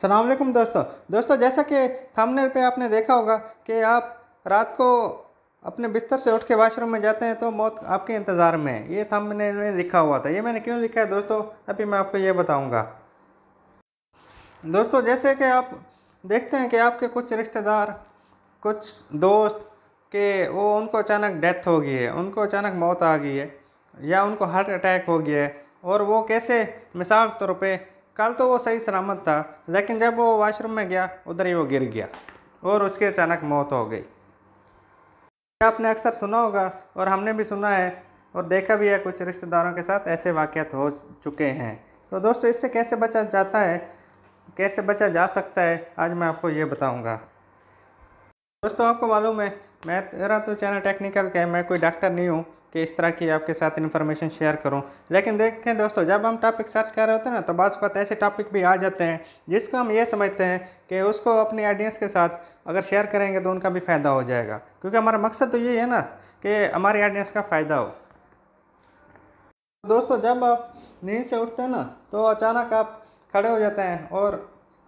सलामकुम दोस्तों दोस्तों जैसा कि थंबनेल पे आपने देखा होगा कि आप रात को अपने बिस्तर से उठ के वाशरूम में जाते हैं तो मौत आपके इंतज़ार में है ये थंबनेल में लिखा हुआ था ये मैंने क्यों लिखा है दोस्तों अभी मैं आपको ये बताऊँगा दोस्तों जैसे कि आप देखते हैं कि आपके कुछ रिश्तेदार कुछ दोस्त के वो उनको अचानक डेथ हो गई है उनको अचानक मौत आ गई है या उनको हार्ट अटैक हो गया है और वो कैसे मिसाल तौर पर कल तो वो सही सलामत था लेकिन जब वो वॉशरूम में गया उधर ही वो गिर गया और उसकी अचानक मौत हो गई आपने अक्सर सुना होगा और हमने भी सुना है और देखा भी है कुछ रिश्तेदारों के साथ ऐसे वाक़ हो चुके हैं तो दोस्तों इससे कैसे बचा जाता है कैसे बचा जा सकता है आज मैं आपको ये बताऊँगा दोस्तों आपको मालूम है मैं मेरा तो चैनल टेक्निकल का है मैं कोई डॉक्टर नहीं हूँ कि इस तरह की आपके साथ इन्फॉर्मेशन शेयर करूं लेकिन देखें दोस्तों जब हम टॉपिक सर्च कर रहे होते हैं ना तो बाज़ बात ऐसे टॉपिक भी आ जाते हैं जिसको हम ये समझते हैं कि उसको अपने ऑडियंस के साथ अगर शेयर करेंगे तो उनका भी फ़ायदा हो जाएगा क्योंकि हमारा मकसद तो यही है ना कि हमारे ऑडियंस का फ़ायदा हो दोस्तों जब आप नींद से उठते हैं ना तो अचानक आप खड़े हो जाते हैं और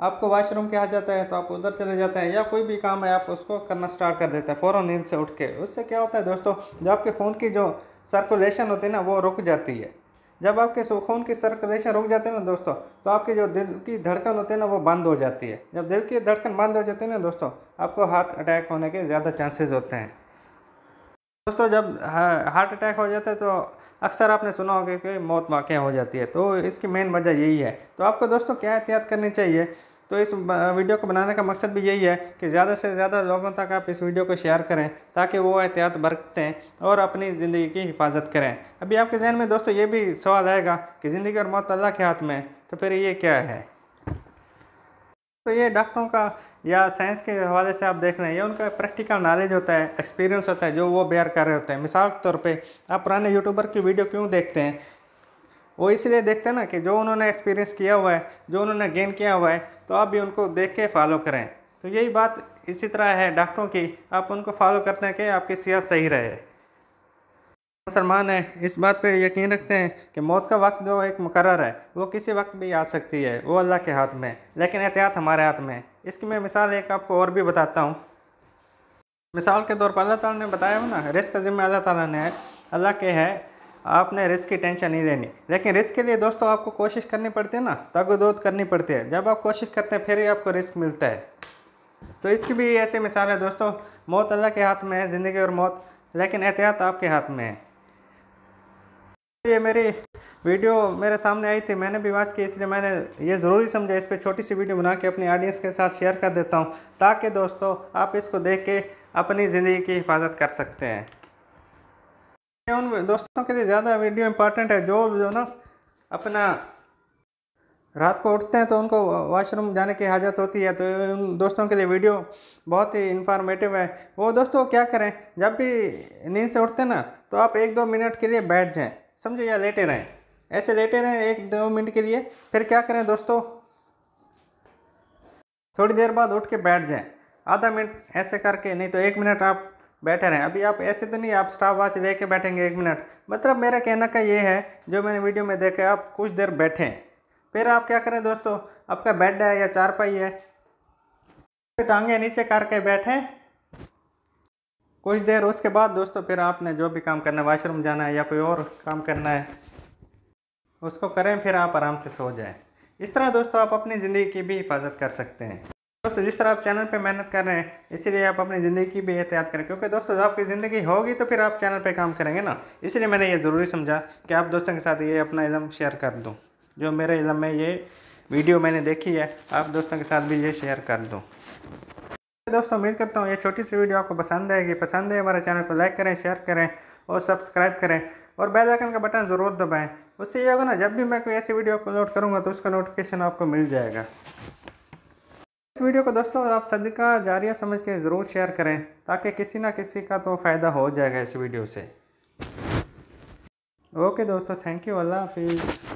आपको वाशरूम कहा जाता है तो आप उधर चले जाते हैं या कोई भी काम है आप उसको करना स्टार्ट कर देते हैं फ़ौरन नींद से उठ के उससे क्या होता है दोस्तों जब आपके खून की जो सर्कुलेशन होती है ना वो रुक जाती है जब आपके खून की सर्कुलेशन रुक जाती है ना दोस्तों तो आपके जो दिल की धड़कन होती है ना वो बंद हो जाती है जब दिल की धड़कन बंद हो जाती है ना दोस्तों आपको हार्ट अटैक होने के ज़्यादा चांसेस होते हैं दोस्तों जब हार्ट अटैक हो जाता है तो अक्सर आपने सुना होगा कि मौत वाक़ हो जाती है तो इसकी मेन वजह यही है तो आपको दोस्तों क्या एहतियात करनी चाहिए तो इस वीडियो को बनाने का मकसद भी यही है कि ज़्यादा से ज़्यादा लोगों तक आप इस वीडियो को शेयर करें ताकि वो एहतियात बरतें और अपनी ज़िंदगी की हिफाजत करें अभी आपके जहन में दोस्तों ये भी सवाल आएगा कि ज़िंदगी और मौत अल्लाह के हाथ में है तो फिर ये क्या है तो ये डॉक्टरों का या साइंस के हवाले से आप देख रहे हैं ये उनका प्रैक्टिकल नॉलेज होता है एक्सपीरियंस होता है जो वो बेयर कर रहे होते हैं मिसाल के तौर पे आप पुराने यूट्यूबर की वीडियो क्यों देखते हैं वो इसलिए देखते हैं ना कि जो उन्होंने एक्सपीरियंस किया हुआ है जो उन्होंने गेन किया हुआ है तो आप भी उनको देख के फॉलो करें तो यही बात इसी तरह है डॉक्टरों की आप उनको फॉलो करते हैं कि आपकी सेहत सही रहे मुसलमान हैं इस बात पे यकीन रखते हैं कि मौत का वक्त जो एक मुकर है वो किसी वक्त भी आ सकती है वो अल्लाह के हाथ में लेकिन एहतियात हमारे हाथ में इसकी मैं मिसाल एक आपको और भी बताता हूँ मिसाल के तौर पर अल्लाह ताला ने बताया हो ना रिस्क का ज़िम्मा अल्लाह ताला ने है अल्लाह के है आपने रिस्क की टेंशन नहीं लेनी लेकिन रिस्क के लिए दोस्तों आपको कोशिश करनी पड़ती है ना तगोदोद करनी पड़ती है जब आप कोशिश करते हैं फिर ही आपको रिस्क मिलता है तो इसकी भी ऐसी मिसाल है दोस्तों मौत अल्लाह के हाथ में है ज़िंदगी और मौत लेकिन एहतियात आपके हाथ में है ये मेरी वीडियो मेरे सामने आई थी मैंने भी वाच की इसलिए मैंने ये ज़रूरी समझा इस पर छोटी सी वीडियो बना के अपनी ऑडियंस के साथ शेयर कर देता हूँ ताकि दोस्तों आप इसको देख के अपनी ज़िंदगी की हिफाजत कर सकते हैं उन दोस्तों के लिए ज़्यादा वीडियो इंपॉर्टेंट है जो जो ना अपना रात को उठते हैं तो उनको वॉशरूम जाने की हाजत होती है तो उन दोस्तों के लिए वीडियो बहुत ही इंफॉर्मेटिव है वो दोस्तों क्या करें जब भी नींद से उठते हैं ना तो आप एक दो मिनट के लिए बैठ जाएँ समझो या लेटे रहें ऐसे लेटे रहें एक दो मिनट के लिए फिर क्या करें दोस्तों थोड़ी देर बाद उठ के बैठ जाएँ आधा मिनट ऐसे करके नहीं तो एक मिनट आप बैठे रहें अभी आप ऐसे तो नहीं आप स्टाफ वाच दे के बैठेंगे एक मिनट मतलब मेरा कहना का ये है जो मैंने वीडियो में देखा आप कुछ देर बैठें फिर आप क्या करें दोस्तों आपका बेड है या चारपाई है टांगे नीचे करके बैठें कुछ देर उसके बाद दोस्तों फिर आपने जो भी काम करना है वाशरूम जाना है या कोई और काम करना है उसको करें फिर आप आराम से सो जाएं इस तरह दोस्तों आप अपनी ज़िंदगी की भी हिफाजत कर सकते हैं दोस्तों जिस तरह आप चैनल पे मेहनत कर रहे हैं इसीलिए आप अपनी ज़िंदगी की भी एहतियात करें क्योंकि दोस्तों जब आपकी ज़िंदगी होगी तो फिर आप चैनल पे काम करेंगे ना इसलिए मैंने ये ज़रूरी समझा कि आप दोस्तों के साथ ये अपना इलम शेयर कर दूँ जो मेरे इलम में ये वीडियो मैंने देखी है आप दोस्तों के साथ भी ये शेयर कर दूँ दोस्तों उम्मीद करता हूँ ये छोटी सी वीडियो आपको पसंद आएगी पसंद है हमारे चैनल को लाइक करें शेयर करें और सब्सक्राइब करें और बेल आइकन का बटन ज़रूर दबाएं उससे ये होगा ना जब भी मैं कोई ऐसी वीडियो अपलोड करूँगा तो उसका नोटिफिकेशन आपको मिल जाएगा इस वीडियो को दोस्तों आप सदका जारिया समझ के ज़रूर शेयर करें ताकि किसी ना किसी का तो फ़ायदा हो जाएगा इस वीडियो से ओके दोस्तों थैंक यू अल्लाह हाफिज़